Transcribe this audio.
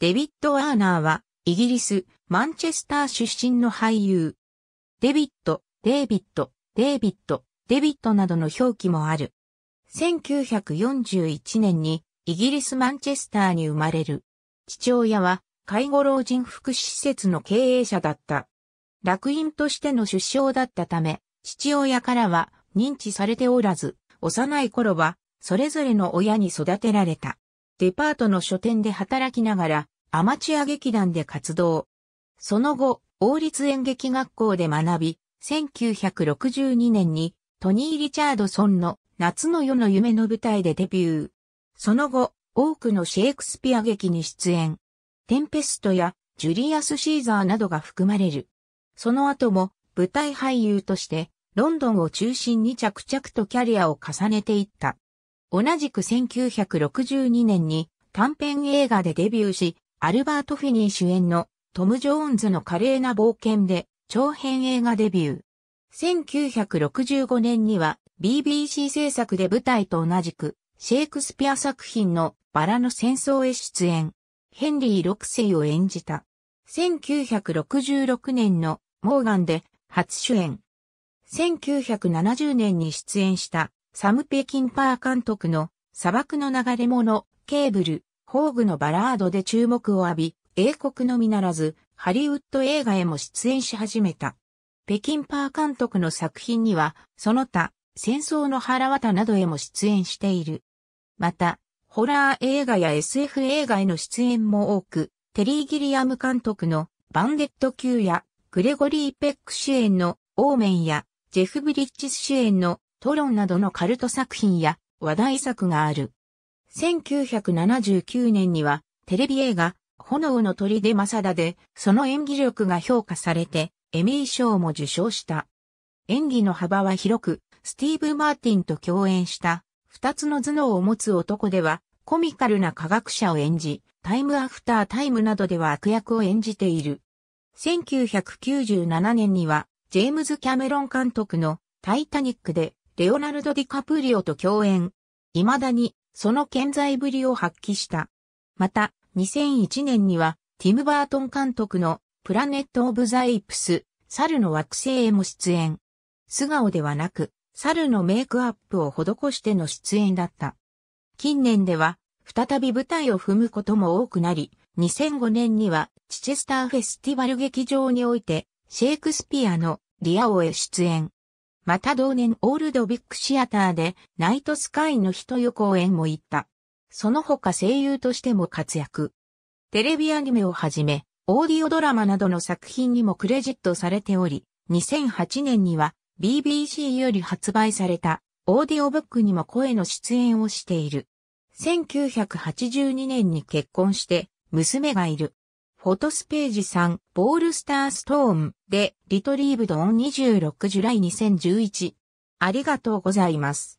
デビッド・ワーナーは、イギリス、マンチェスター出身の俳優。デビット、デイビット、デイビット、デビットなどの表記もある。1941年にイギリスマンチェスターに生まれる。父親は介護老人福祉施設の経営者だった。楽院としての出生だったため、父親からは認知されておらず、幼い頃はそれぞれの親に育てられた。デパートの書店で働きながらアマチュア劇団で活動。その後、王立演劇学校で学び、1962年にトニー・リチャードソンの夏の夜の夢の舞台でデビュー。その後、多くのシェイクスピア劇に出演。テンペストやジュリアス・シーザーなどが含まれる。その後も舞台俳優としてロンドンを中心に着々とキャリアを重ねていった。同じく1962年に短編映画でデビューし、アルバート・フィニー主演のトム・ジョーンズの華麗な冒険で長編映画デビュー。1965年には BBC 制作で舞台と同じくシェイクスピア作品のバラの戦争へ出演。ヘンリー6世を演じた。1966年のモーガンで初主演。1970年に出演したサム・ペキンパー監督の砂漠の流れ者、ケーブル、宝具のバラードで注目を浴び、英国のみならず、ハリウッド映画へも出演し始めた。北京パー監督の作品には、その他、戦争の腹渡などへも出演している。また、ホラー映画や SF 映画への出演も多く、テリー・ギリアム監督のバンデット級や、グレゴリー・ペック主演のオーメンや、ジェフ・ブリッジス主演のトロンなどのカルト作品や話題作がある。1979年には、テレビ映画、炎の鳥でサ田で、その演技力が評価されて、エミー賞も受賞した。演技の幅は広く、スティーブ・マーティンと共演した、二つの頭脳を持つ男では、コミカルな科学者を演じ、タイムアフタータイムなどでは悪役を演じている。1997年には、ジェームズ・キャメロン監督のタイタニックで、レオナルド・ディカプリオと共演。未だにその健在ぶりを発揮した。また、2001年には、ティム・バートン監督のプラネット・オブ・ザ・イプス、猿の惑星へも出演。素顔ではなく、猿のメイクアップを施しての出演だった。近年では、再び舞台を踏むことも多くなり、2005年には、チチェスターフェスティバル劇場において、シェイクスピアのリア王へ出演。また同年オールドビッグシアターでナイトスカイの人と公演も行った。その他声優としても活躍。テレビアニメをはじめ、オーディオドラマなどの作品にもクレジットされており、2008年には BBC より発売されたオーディオブックにも声の出演をしている。1982年に結婚して娘がいる。フォトスページ3、ボールスターストーンで、リトリーブドオン26ジュライ2011。ありがとうございます。